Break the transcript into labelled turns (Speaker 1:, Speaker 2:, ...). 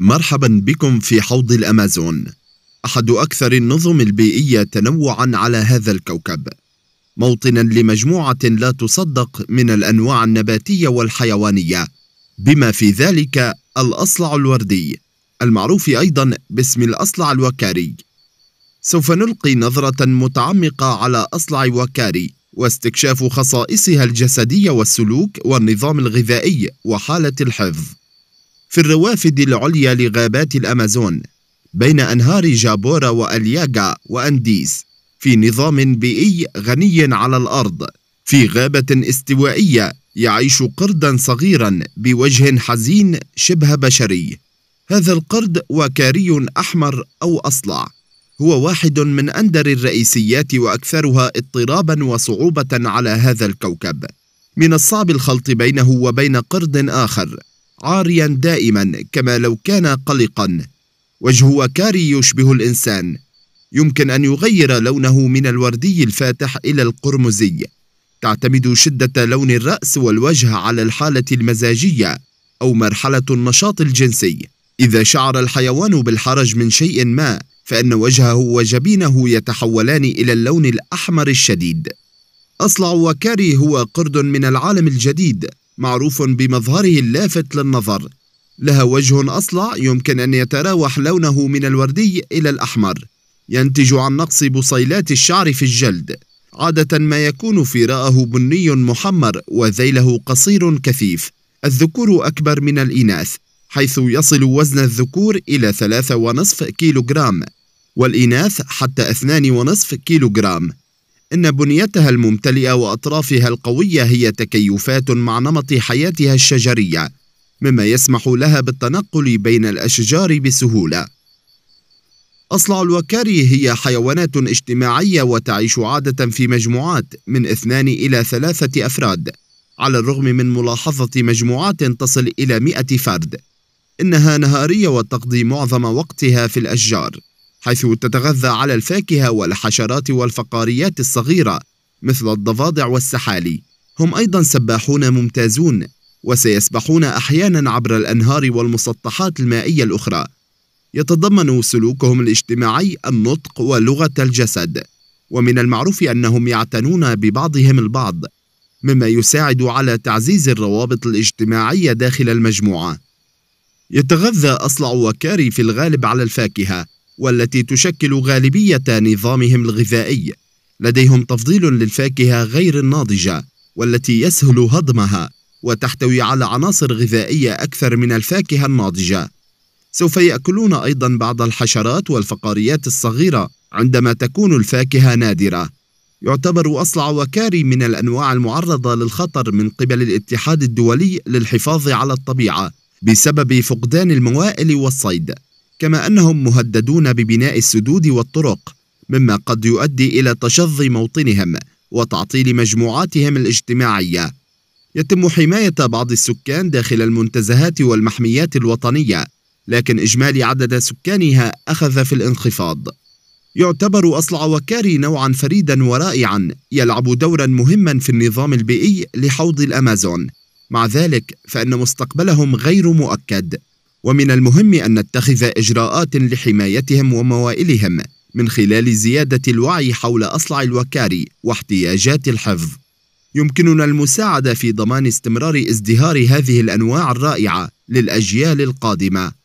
Speaker 1: مرحبا بكم في حوض الأمازون أحد أكثر النظم البيئية تنوعا على هذا الكوكب موطنا لمجموعة لا تصدق من الأنواع النباتية والحيوانية بما في ذلك الأصلع الوردي المعروف أيضا باسم الأصلع الوكاري سوف نلقي نظرة متعمقة على أصلع وكاري واستكشاف خصائصها الجسدية والسلوك والنظام الغذائي وحالة الحفظ في الروافد العليا لغابات الأمازون بين أنهار جابورا وألياغا وأنديس في نظام بيئي غني على الأرض في غابة استوائية يعيش قردا صغيرا بوجه حزين شبه بشري هذا القرد وكاري أحمر أو أصلع هو واحد من أندر الرئيسيات وأكثرها اضطرابا وصعوبة على هذا الكوكب من الصعب الخلط بينه وبين قرد آخر عاريا دائما كما لو كان قلقا وجه وكاري يشبه الإنسان يمكن أن يغير لونه من الوردي الفاتح إلى القرمزي تعتمد شدة لون الرأس والوجه على الحالة المزاجية أو مرحلة النشاط الجنسي إذا شعر الحيوان بالحرج من شيء ما فإن وجهه وجبينه يتحولان إلى اللون الأحمر الشديد أصلع وكاري هو قرد من العالم الجديد معروف بمظهره اللافت للنظر لها وجه أصلع يمكن أن يتراوح لونه من الوردي إلى الأحمر ينتج عن نقص بصيلات الشعر في الجلد عادة ما يكون فراءه بني محمر وذيله قصير كثيف الذكور أكبر من الإناث حيث يصل وزن الذكور إلى ثلاثة ونصف كيلوغرام والإناث حتى اثنان ونصف كيلوغرام إن بنيتها الممتلئة وأطرافها القوية هي تكيفات مع نمط حياتها الشجرية مما يسمح لها بالتنقل بين الأشجار بسهولة أصلع الوكاري هي حيوانات اجتماعية وتعيش عادة في مجموعات من اثنان إلى ثلاثة أفراد على الرغم من ملاحظة مجموعات تصل إلى مئة فرد إنها نهارية وتقضي معظم وقتها في الأشجار حيث تتغذى على الفاكهة والحشرات والفقاريات الصغيرة مثل الضفادع والسحالي هم أيضا سباحون ممتازون وسيسبحون أحيانا عبر الأنهار والمسطحات المائية الأخرى يتضمن سلوكهم الاجتماعي النطق ولغة الجسد ومن المعروف أنهم يعتنون ببعضهم البعض مما يساعد على تعزيز الروابط الاجتماعية داخل المجموعة يتغذى أصلع وكاري في الغالب على الفاكهة والتي تشكل غالبية نظامهم الغذائي لديهم تفضيل للفاكهة غير الناضجة والتي يسهل هضمها وتحتوي على عناصر غذائية أكثر من الفاكهة الناضجة سوف يأكلون أيضا بعض الحشرات والفقاريات الصغيرة عندما تكون الفاكهة نادرة يعتبر أصلع وكاري من الأنواع المعرضة للخطر من قبل الاتحاد الدولي للحفاظ على الطبيعة بسبب فقدان الموائل والصيد كما أنهم مهددون ببناء السدود والطرق مما قد يؤدي إلى تشظي موطنهم وتعطيل مجموعاتهم الاجتماعية يتم حماية بعض السكان داخل المنتزهات والمحميات الوطنية لكن إجمالي عدد سكانها أخذ في الانخفاض يعتبر أصلع وكاري نوعا فريدا ورائعا يلعب دورا مهما في النظام البيئي لحوض الأمازون مع ذلك فإن مستقبلهم غير مؤكد ومن المهم أن نتخذ إجراءات لحمايتهم وموائلهم من خلال زيادة الوعي حول أصلع الوكاري واحتياجات الحفظ يمكننا المساعدة في ضمان استمرار ازدهار هذه الأنواع الرائعة للأجيال القادمة